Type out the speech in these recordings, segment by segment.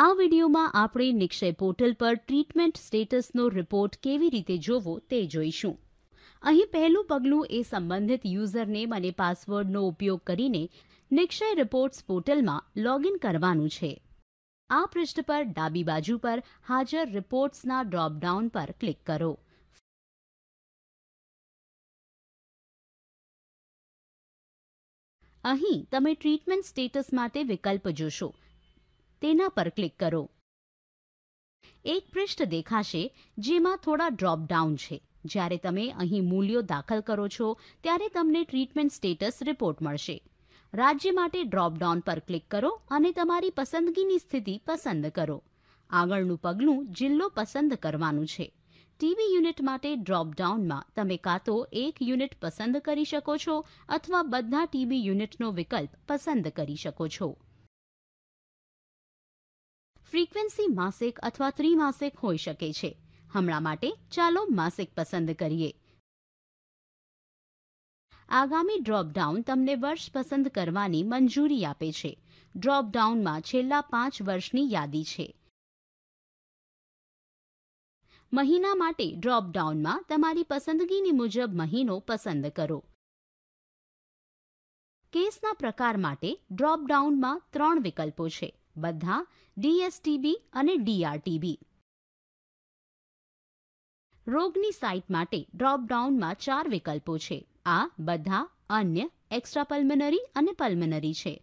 આ વિડીયોમાં આપણે નિક્ષય પોર્ટલ પર ટ્રીટમેન્ટ સ્ટેટસનો રિપોર્ટ કેવી રીતે જોવો તે જોઈશું અહીં પહેલું પગલું એ સંબંધિત યુઝરનેમ અને પાસવર્ડનો ઉપયોગ કરીને નિક્ષય રિપોર્ટ્સ પોર્ટલમાં લોગિન કરવાનું છે આ પૃષ્ઠ પર ડાબી બાજુ પર હાજર રિપોર્ટ્સના ડ્રોપડાઉન પર ક્લિક કરો અહીં તમે ટ્રીટમેન્ટ સ્ટેટસ માટે વિકલ્પ જોશો તેના પર ક્લિક કરો એક પૃષ્ઠ દેખાશે જેમાં થોડા ડ્રોપ ડાઉન છે જ્યારે તમે અહીં મૂલ્યો દાખલ કરો છો ત્યારે તમને ટ્રીટમેન્ટ સ્ટેટસ રિપોર્ટ મળશે રાજ્ય માટે ડ્રોપડાઉન પર ક્લિક કરો અને તમારી પસંદગીની સ્થિતિ પસંદ કરો આગળનું પગલું જિલ્લો પસંદ કરવાનું છે ટીવી યુનિટ માટે ડ્રોપડાઉનમાં તમે કાં તો એક યુનિટ પસંદ કરી શકો છો અથવા બધા ટીવી યુનિટનો વિકલ્પ પસંદ કરી શકો છો ફ્રીક્વન્સી માસિક અથવા ત્રિમાસિક હોઈ શકે છે હમણાં માટે ચાલો માસિક પસંદ કરીએ આગામી ડ્રોપડાઉન તમને વર્ષ પસંદ કરવાની મંજૂરી આપે છે ડ્રોપડાઉનમાં છેલ્લા પાંચ વર્ષની યાદી છે મહિના માટે ડ્રોપડાઉનમાં તમારી પસંદગીની મુજબ મહિનો પસંદ કરો કેસના પ્રકાર માટે ડ્રોપડાઉનમાં ત્રણ વિકલ્પો છે બધા ડીએસટીબી અને ડીઆરટીબી રોગની સાઇટ માટે ડ્રોપડાઉનમાં ચાર વિકલ્પો છે આ બધા અન્ય એક્સ્ટ્રા પલ્મનરી અને પલ્મનરી છે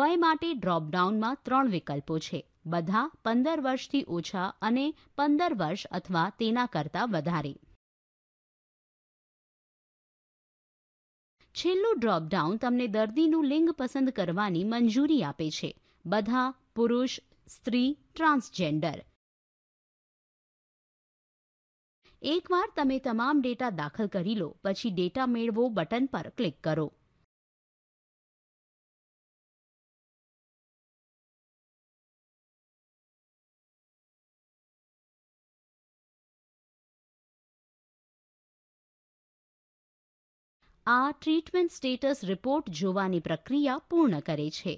વય માટે ડ્રોપડાઉનમાં ત્રણ વિકલ્પો છે બધા પંદર વર્ષથી ઓછા અને પંદર વર્ષ અથવા તેના કરતાં વધારે છેલ્લું ડ્રોપડાઉન તમને દર્દીનું લિંગ પસંદ કરવાની મંજૂરી આપે છે બધા પુરુષ સ્ત્રી ટ્રાન્સજેન્ડર એકવાર તમે તમામ ડેટા દાખલ કરી લો પછી ડેટા મેળવો બટન પર ક્લિક કરો આ ટ્રીટમેન્ટ સ્ટેટસ રિપોર્ટ જોવાની પ્રક્રિયા પૂર્ણ કરે છે